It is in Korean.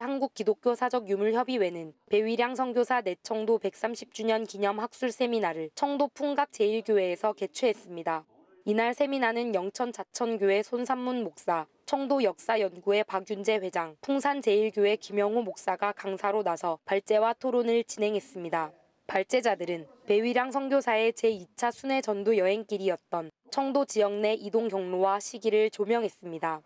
한국 기독교 사적 유물협의회는 배위량 선교사 내청도 130주년 기념 학술 세미나를 청도 풍각 제일교회에서 개최했습니다. 이날 세미나는 영천 자천교회 손산문 목사, 청도 역사연구회 박윤재 회장, 풍산 제일교회 김영호 목사가 강사로 나서 발제와 토론을 진행했습니다. 발제자들은 배위량 선교사의 제2차 순회 전도 여행길이었던 청도 지역 내 이동 경로와 시기를 조명했습니다.